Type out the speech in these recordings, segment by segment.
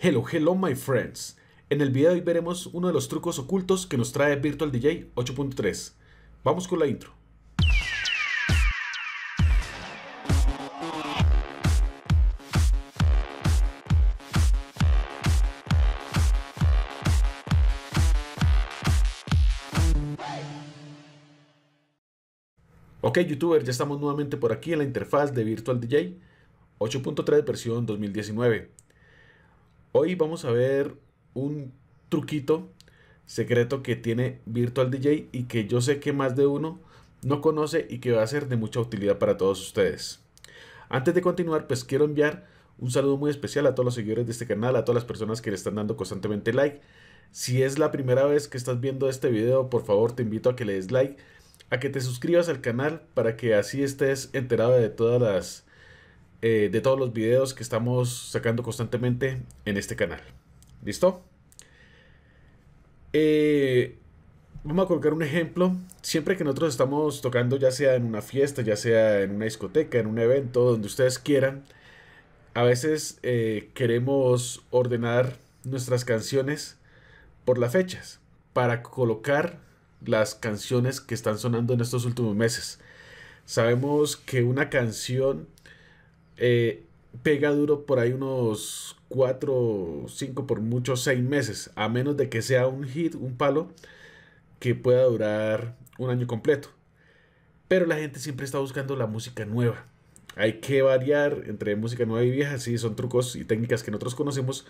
Hello, hello my friends. En el video de hoy veremos uno de los trucos ocultos que nos trae Virtual DJ 8.3. Vamos con la intro. Ok youtuber, ya estamos nuevamente por aquí en la interfaz de Virtual DJ 8.3 versión 2019. Hoy vamos a ver un truquito secreto que tiene Virtual DJ y que yo sé que más de uno no conoce y que va a ser de mucha utilidad para todos ustedes. Antes de continuar, pues quiero enviar un saludo muy especial a todos los seguidores de este canal, a todas las personas que le están dando constantemente like. Si es la primera vez que estás viendo este video, por favor te invito a que le des like, a que te suscribas al canal para que así estés enterado de todas las eh, de todos los videos que estamos sacando constantemente en este canal. ¿Listo? Eh, vamos a colocar un ejemplo. Siempre que nosotros estamos tocando, ya sea en una fiesta, ya sea en una discoteca, en un evento, donde ustedes quieran, a veces eh, queremos ordenar nuestras canciones por las fechas para colocar las canciones que están sonando en estos últimos meses. Sabemos que una canción eh, pega duro por ahí unos 4, 5, por mucho 6 meses, a menos de que sea un hit, un palo, que pueda durar un año completo. Pero la gente siempre está buscando la música nueva. Hay que variar entre música nueva y vieja, sí, son trucos y técnicas que nosotros conocemos,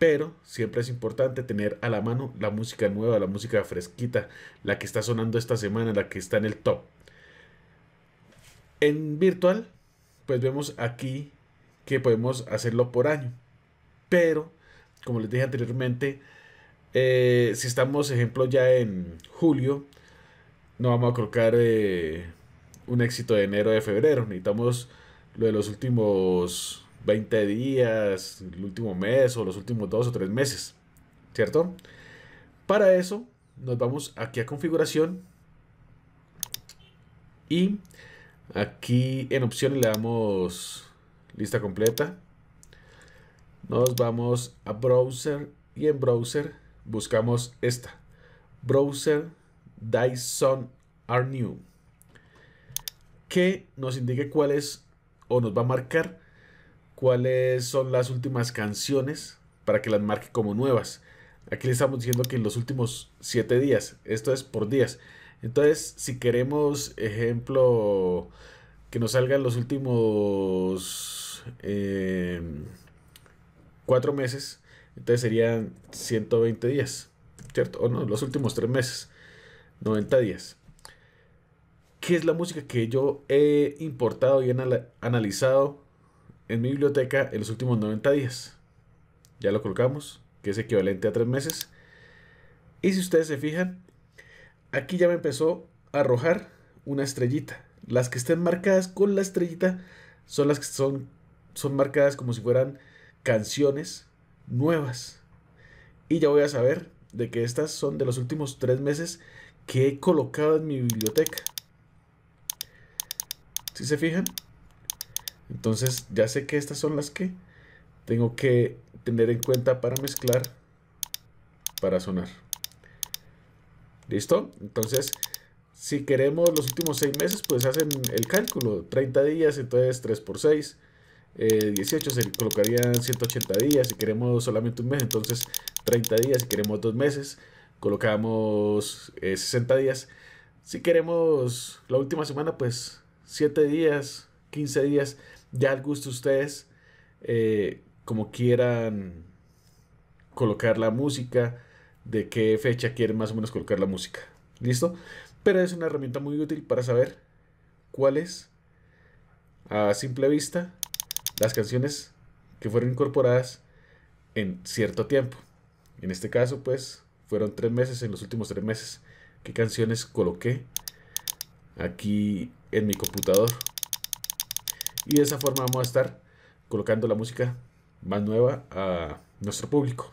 pero siempre es importante tener a la mano la música nueva, la música fresquita, la que está sonando esta semana, la que está en el top. En virtual pues vemos aquí que podemos hacerlo por año. Pero, como les dije anteriormente, eh, si estamos, ejemplo, ya en julio, no vamos a colocar eh, un éxito de enero de febrero. Necesitamos lo de los últimos 20 días, el último mes o los últimos dos o tres meses. ¿Cierto? Para eso nos vamos aquí a configuración y Aquí en opciones le damos lista completa. Nos vamos a browser y en browser buscamos esta. Browser Dyson are R-New. Que nos indique cuáles o nos va a marcar cuáles son las últimas canciones para que las marque como nuevas. Aquí le estamos diciendo que en los últimos 7 días, esto es por días. Entonces, si queremos, ejemplo, que nos salgan los últimos em, cuatro meses, entonces serían 120 días, ¿cierto? O no, los últimos tres meses, 90 días. ¿Qué es la música que yo he importado y analizado en mi biblioteca en los últimos 90 días? Ya lo colocamos, que es equivalente a tres meses. Y si ustedes se fijan, aquí ya me empezó a arrojar una estrellita. Las que estén marcadas con la estrellita son las que son, son marcadas como si fueran canciones nuevas. Y ya voy a saber de que estas son de los últimos tres meses que he colocado en mi biblioteca. Si se fijan, entonces ya sé que estas son las que tengo que tener en cuenta para mezclar, para sonar. ¿Listo? Entonces, si queremos los últimos 6 meses, pues hacen el cálculo. 30 días, entonces 3 por 6. 18 eh, se colocarían 180 días. Si queremos solamente un mes, entonces 30 días. Si queremos 2 meses, colocamos 60 eh, días. Si queremos la última semana, pues 7 días, 15 días. Ya al gusto ustedes, eh, como quieran colocar la música de qué fecha quieren más o menos colocar la música. ¿Listo? Pero es una herramienta muy útil para saber cuáles, a simple vista, las canciones que fueron incorporadas en cierto tiempo. En este caso, pues, fueron tres meses, en los últimos tres meses, qué canciones coloqué aquí en mi computador. Y de esa forma vamos a estar colocando la música más nueva a nuestro público.